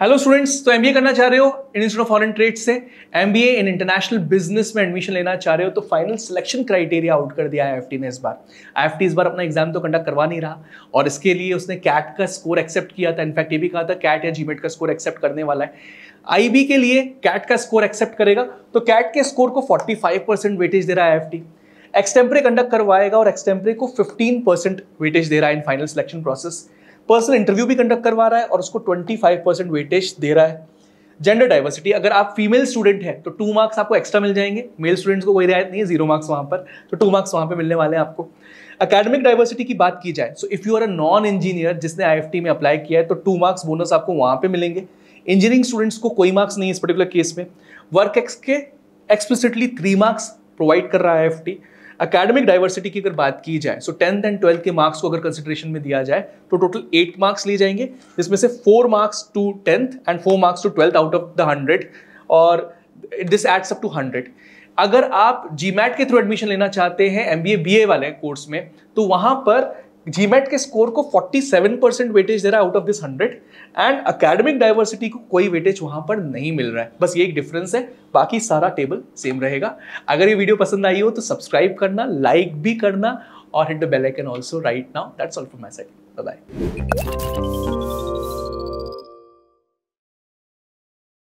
hello students तो MBA करना चाह रहे हो इंस्टीट्यूट ऑफ फॉरेन ट्रेड से एमबीए इन इंटरनेशनल बिजनेस में एडमिशन लेना चाह रहे हो तो फाइनल सिलेक्शन क्राइटेरिया आउट कर दिया है आई ने इस बार आई इस बार अपना एग्जाम तो कंडक्ट करवा नहीं रहा और इसके लिए उसने कैट का स्कोर एक्सेप्ट किया था इनफैक्ट ये भी कहा था कैट या जीमेट e का स्कोर एक्सेप्ट करने वाला है आई के लिए कैट का स्कोर एक्सेप्ट करेगा तो कैट के स्कोर को फोर्टी वेटेज दे रहा है आई एक्सटेम्परे कंडक्ट करवाएगा और एक्सटेम्परे को 15 परसेंट वेटेज दे रहा है in final selection process personal interview भी कंडक्ट करवा रहा है और उसको 25 परसेंट वेटेज दे रहा है जेंडर डाइवर्सिटी अगर आप फीमेल स्टूडेंट हैं तो टू मार्क्स आपको एक्स्ट्रा मिल जाएंगे मेल स्टूडेंट्स को कोई रियायत नहीं है जीरो मार्क्स वहाँ पर तो टू मार्क्स वहाँ पर मिलने वाले हैं आपको अकेडमिक डाइवर्सिटी की बात की जाए so if you are a non engineer जिसने आई में अप्लाई किया है तो टू मार्क्स बोनस आपको वहाँ पर मिलेंगे इंजीनियरिंग स्टूडेंट्स को कोई मार्क्स नहीं इस पर्टिकुलर केस में वर्क एक्स के एक्सप्लिसिटली थ्री मार्क्स प्रोवाइड कर रहा है आई अकेडमिक डाइवर्सिटी की अगर बात की जाए सो टेंथ एंड ट्वेल्थ के मार्क्स को अगर कंसिडरेशन में दिया जाए तो टोटल एट मार्क्स लिए जाएंगे जिसमें से four marks to tenth and four marks to twelfth out of the hundred और this adds up to hundred अगर आप जी के थ्रू एडमिशन लेना चाहते हैं एम बी वाले कोर्स में तो वहाँ पर जीमेट के स्कोर को 47 परसेंट वेटेज दे रहा है out of this 100 and academic diversity को कोई वेटेज वहां पर नहीं मिल रहा है बस ये एक डिफरेंस है बाकी सारा टेबल सेम रहेगा अगर ये वीडियो पसंद आई हो तो सब्सक्राइब करना लाइक भी करना और hit the bell icon also right now that's all for my side bye